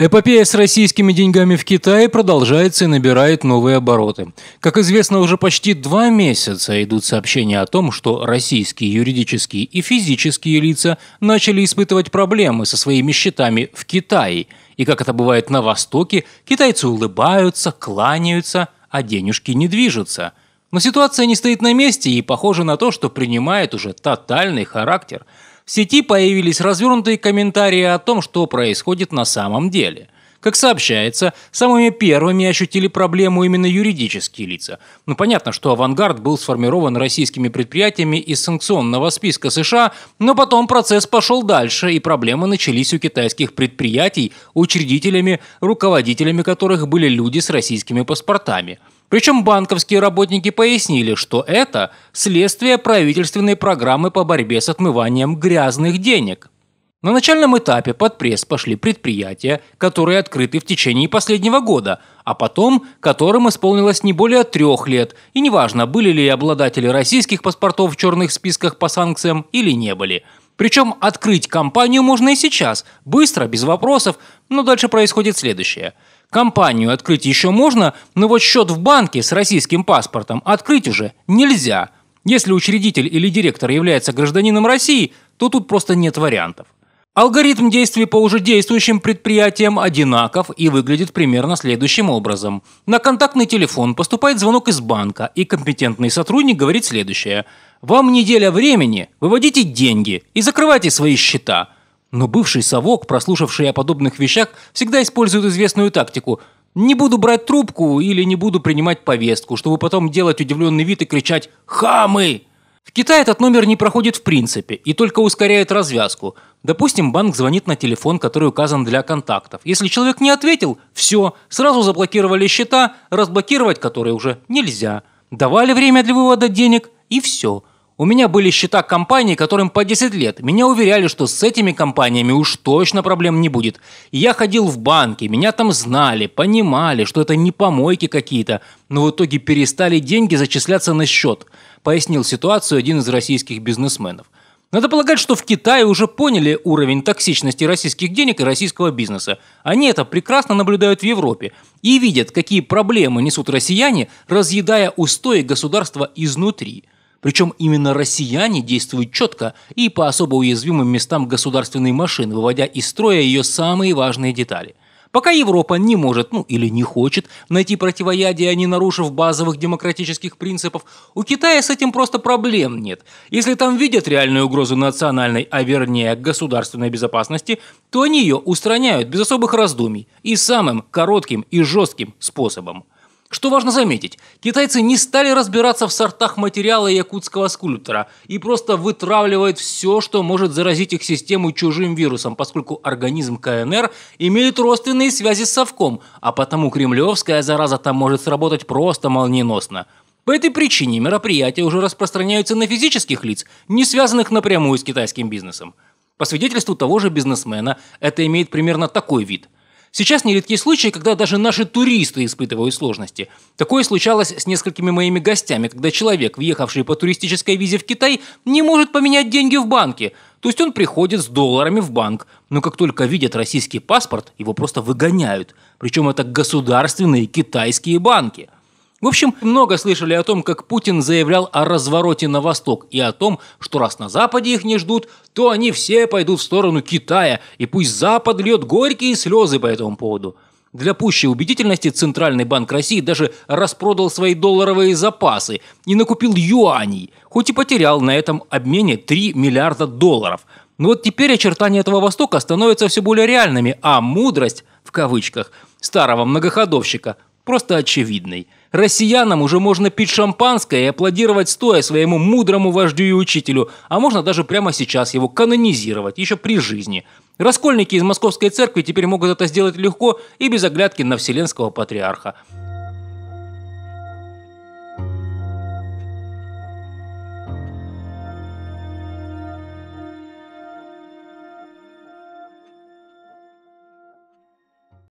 Эпопея с российскими деньгами в Китае продолжается и набирает новые обороты. Как известно, уже почти два месяца идут сообщения о том, что российские юридические и физические лица начали испытывать проблемы со своими счетами в Китае. И как это бывает на Востоке, китайцы улыбаются, кланяются, а денежки не движутся. Но ситуация не стоит на месте и похоже на то, что принимает уже тотальный характер – в сети появились развернутые комментарии о том, что происходит на самом деле. Как сообщается, самыми первыми ощутили проблему именно юридические лица. Ну понятно, что «Авангард» был сформирован российскими предприятиями из санкционного списка США, но потом процесс пошел дальше, и проблемы начались у китайских предприятий, учредителями, руководителями которых были люди с российскими паспортами – причем банковские работники пояснили, что это следствие правительственной программы по борьбе с отмыванием грязных денег. На начальном этапе под пресс пошли предприятия, которые открыты в течение последнего года, а потом которым исполнилось не более трех лет, и неважно, были ли обладатели российских паспортов в черных списках по санкциям или не были – причем открыть компанию можно и сейчас, быстро, без вопросов, но дальше происходит следующее. Компанию открыть еще можно, но вот счет в банке с российским паспортом открыть уже нельзя. Если учредитель или директор является гражданином России, то тут просто нет вариантов. Алгоритм действий по уже действующим предприятиям одинаков и выглядит примерно следующим образом. На контактный телефон поступает звонок из банка, и компетентный сотрудник говорит следующее – вам неделя времени, выводите деньги и закрывайте свои счета. Но бывший совок, прослушавший о подобных вещах, всегда использует известную тактику. Не буду брать трубку или не буду принимать повестку, чтобы потом делать удивленный вид и кричать «Хамы!». В Китае этот номер не проходит в принципе и только ускоряет развязку. Допустим, банк звонит на телефон, который указан для контактов. Если человек не ответил, все, сразу заблокировали счета, разблокировать которые уже нельзя. Давали время для вывода денег и все – у меня были счета компаний, которым по 10 лет. Меня уверяли, что с этими компаниями уж точно проблем не будет. И я ходил в банки, меня там знали, понимали, что это не помойки какие-то, но в итоге перестали деньги зачисляться на счет, пояснил ситуацию один из российских бизнесменов. Надо полагать, что в Китае уже поняли уровень токсичности российских денег и российского бизнеса. Они это прекрасно наблюдают в Европе и видят, какие проблемы несут россияне, разъедая устои государства изнутри – причем именно россияне действуют четко и по особо уязвимым местам государственной машины, выводя из строя ее самые важные детали. Пока Европа не может, ну или не хочет, найти противоядие, не нарушив базовых демократических принципов, у Китая с этим просто проблем нет. Если там видят реальную угрозу национальной, а вернее государственной безопасности, то они ее устраняют без особых раздумий и самым коротким и жестким способом – что важно заметить, китайцы не стали разбираться в сортах материала якутского скульптора и просто вытравливают все, что может заразить их систему чужим вирусом, поскольку организм КНР имеет родственные связи с совком, а потому кремлевская зараза там может сработать просто молниеносно. По этой причине мероприятия уже распространяются на физических лиц, не связанных напрямую с китайским бизнесом. По свидетельству того же бизнесмена, это имеет примерно такой вид – Сейчас нередки случаи, когда даже наши туристы испытывают сложности. Такое случалось с несколькими моими гостями, когда человек, въехавший по туристической визе в Китай, не может поменять деньги в банке. То есть он приходит с долларами в банк, но как только видят российский паспорт, его просто выгоняют. Причем это государственные китайские банки – в общем, много слышали о том, как Путин заявлял о развороте на восток и о том, что раз на Западе их не ждут, то они все пойдут в сторону Китая, и пусть Запад льет горькие слезы по этому поводу. Для пущей убедительности Центральный банк России даже распродал свои долларовые запасы и накупил юаней, хоть и потерял на этом обмене 3 миллиарда долларов. Но вот теперь очертания этого Востока становятся все более реальными, а мудрость, в кавычках, старого многоходовщика просто очевидной – Россиянам уже можно пить шампанское и аплодировать стоя своему мудрому вождю и учителю, а можно даже прямо сейчас его канонизировать, еще при жизни. Раскольники из Московской церкви теперь могут это сделать легко и без оглядки на Вселенского Патриарха.